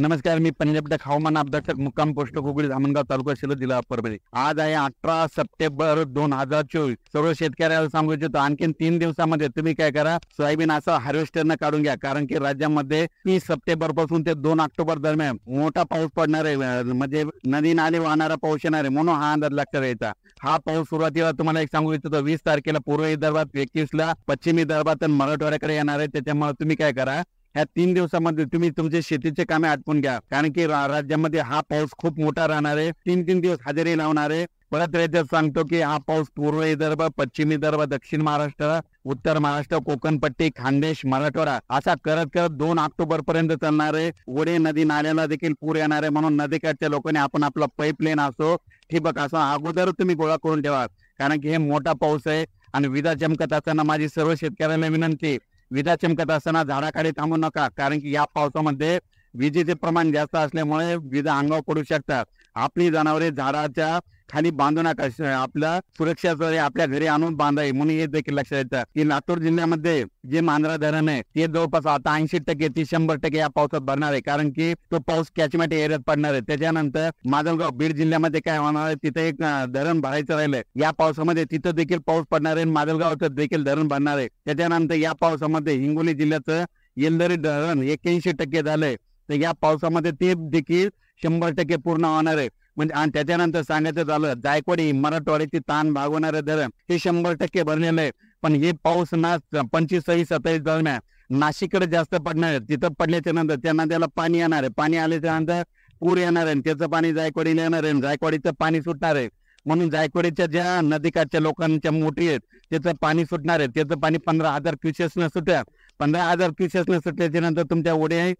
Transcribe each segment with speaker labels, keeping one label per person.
Speaker 1: नमस्कार मी पंजाब डक हवामान अभ्यासक मुक्काम पोस्ट कोकणी धामणगाव तालुका शिल्लक जिल्हा परभणी आज आहे अठरा सप्टेंबर दोन हजार चोवीस सर्व शेतकऱ्याला सांगू इच्छितो आणखी तीन दिवसामध्ये तुम्ही काय करा सोयाबीन असं हार्वेस्टरनं काढून घ्या कारण की राज्यामध्ये तीस सप्टेंबर पासून ते दोन ऑक्टोबर दरम्यान मोठा पाऊस पडणार आहे म्हणजे नदी नाले वाहणारा पाऊस येणार आहे म्हणून हा अंदाज लागत यायचा हा पाऊस सुरुवातीला तुम्हाला एक सांगू इच्छितो वीस तारखेला पूर्व विदर्भात एकवीस ला पश्चिम विदर्भात मराठवाड्याकडे येणार आहे त्याच्यामुळे तुम्ही काय करा ह्या तीन दिवसामध्ये तुम्ही तुमचे शेतीचे कामे आटपून घ्या कारण की राज्यामध्ये हा पाऊस खूप मोठा राहणार आहे तीन तीन दिवस हजेरी लावणार आहे परत राज्यात सांगतो की हा पाऊस पूर्व विदर्भ पश्चिम विदर्भ दक्षिण महाराष्ट्र उत्तर महाराष्ट्र कोकणपट्टी खानदेश मराठवाडा असा करत करत दोन ऑक्टोबर पर्यंत चालणार आहे ओढे नदी नाल्याला देखील पूर येणार आहे म्हणून नदीकाठच्या लोकांनी आपण आपला पाईपलाईन असो ठिबक असो अगोदर तुम्ही गोळा करून ठेवा कारण की हे मोठा पाऊस आहे आणि विदा चमकत असताना माझी सर्व शेतकऱ्यांना विनंती विजा चिमकत असताना झाडाखाली थांबू नका कारण की या पावसामध्ये विजेचे प्रमाण जास्त असल्यामुळे विजा अंगावर पडू शकतात आपली जनावरे झाडाच्या खाली बांधू नका आपला सुरक्षा आपल्या घरी आणून बांधाय म्हणून हे देखील लक्षात येतं की लातूर जिल्ह्यामध्ये जे मांजरा धरण आहे ते जवळपास आता ऐंशी टक्के ते शंभर टक्के या पावसात भरणार आहे कारण की तो पाऊस कॅचमॅट एरियात पडणार आहे त्याच्यानंतर मादलगाव बीड जिल्ह्यामध्ये काय होणार आहे तिथे एक धरण भरायचं राहिलंय या पावसामध्ये तिथं देखील पाऊस पडणार आहे तर देखील धरण भरणार आहे त्याच्यानंतर या पावसामध्ये हिंगोली जिल्ह्याचं येलदरी धरण एक्क्याऐंशी टक्के झालंय तर या पावसामध्ये ते देखील शंभर टक्के पूर्ण होणार आहे म्हणजे आणि त्याच्यानंतर सांगायचं झालं जायकवाडी मराठवाड्याचे ताण भागवणारे धरण हे शंभर टक्के भरलेलं आहे पण हे पाऊस ना पंचवीस सव्वीस सत्तावीस दरम्यान नाशिककडे जास्त पडणार आहे तिथं पडल्याच्या नंतर त्या नद्याला पाणी येणार आहे पाणी आल्याच्या नंतर पूर येणार आहे त्याचं पाणी जायकवाडीला येणार आहे जायकवाडीचं पाणी सुटणार आहे म्हणून जायकवाडीच्या ज्या नदीकाठच्या लोकांच्या मोठी आहेत त्याचं पाणी सुटणार आहे त्याचं पाणी पंधरा हजार क्युसेसनं सुटल्या पंधरा हजार क्युसेसनं सुटल्याच्या नंतर तुमच्या ओढे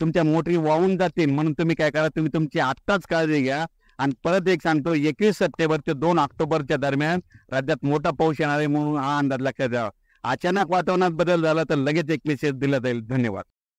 Speaker 1: तुमच्या मोटरी वाहून जातील म्हणून तुम्ही काय करा तुम्ही तुमची आत्ताच काळजी घ्या आणि परत एक सांगतो एकवीस सप्टेंबर ते दोन ऑक्टोबरच्या दरम्यान राज्यात मोठा पाऊस येणार आहे म्हणून हा अंदाज लक्षात द्यावा अचानक वातावरणात बदल झाला तर लगेच एक मेसेज दिला जाईल धन्यवाद